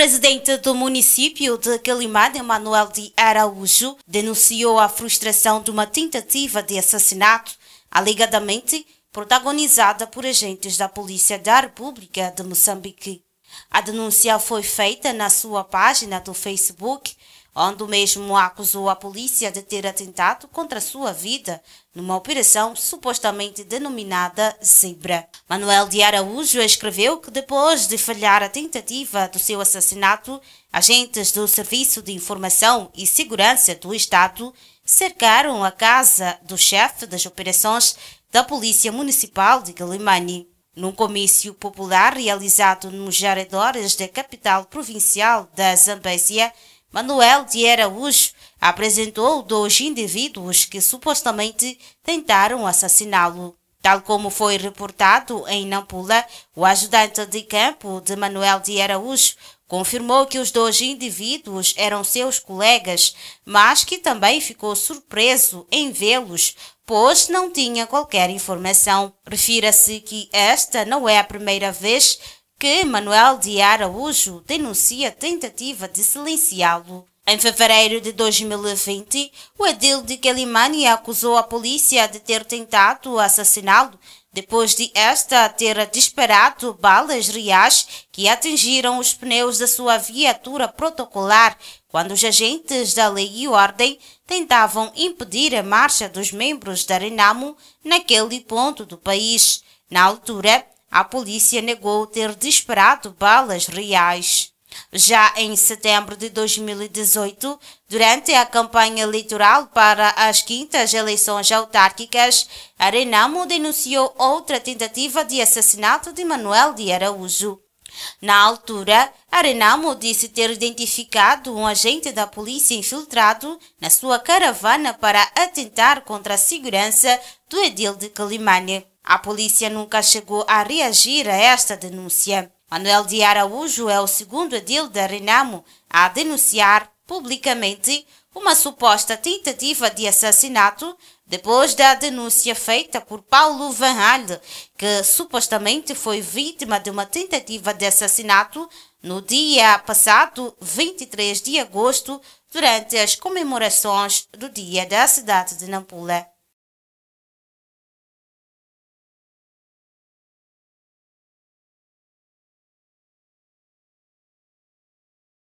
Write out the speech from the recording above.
presidente do município de Calimada, Manuel de Araújo, denunciou a frustração de uma tentativa de assassinato, alegadamente protagonizada por agentes da Polícia da República de Moçambique. A denúncia foi feita na sua página do Facebook onde o mesmo acusou a polícia de ter atentado contra sua vida numa operação supostamente denominada Zebra. Manuel de Araújo escreveu que depois de falhar a tentativa do seu assassinato, agentes do Serviço de Informação e Segurança do Estado cercaram a casa do chefe das operações da Polícia Municipal de Galimani. Num comício popular realizado nos arredores da capital provincial da Zambésia, Manuel de Araújo apresentou dois indivíduos que supostamente tentaram assassiná-lo. Tal como foi reportado em Nampula, o ajudante de campo de Manuel de Araújo confirmou que os dois indivíduos eram seus colegas, mas que também ficou surpreso em vê-los, pois não tinha qualquer informação. Refira-se que esta não é a primeira vez que Manuel de Araújo denuncia tentativa de silenciá-lo. Em fevereiro de 2020, o edil de Quelimani acusou a polícia de ter tentado assassiná-lo depois de esta ter disparado balas reais que atingiram os pneus da sua viatura protocolar quando os agentes da lei e ordem tentavam impedir a marcha dos membros da Renamo naquele ponto do país. Na altura, a polícia negou ter disparado balas reais. Já em setembro de 2018, durante a campanha eleitoral para as quintas eleições autárquicas, Arenamo denunciou outra tentativa de assassinato de Manuel de Araújo. Na altura, Arenamo disse ter identificado um agente da polícia infiltrado na sua caravana para atentar contra a segurança do edil de Calimane. A polícia nunca chegou a reagir a esta denúncia. Manuel de Araújo é o segundo edil da Renamo a denunciar publicamente uma suposta tentativa de assassinato depois da denúncia feita por Paulo Van que supostamente foi vítima de uma tentativa de assassinato no dia passado, 23 de agosto, durante as comemorações do Dia da Cidade de Nampula.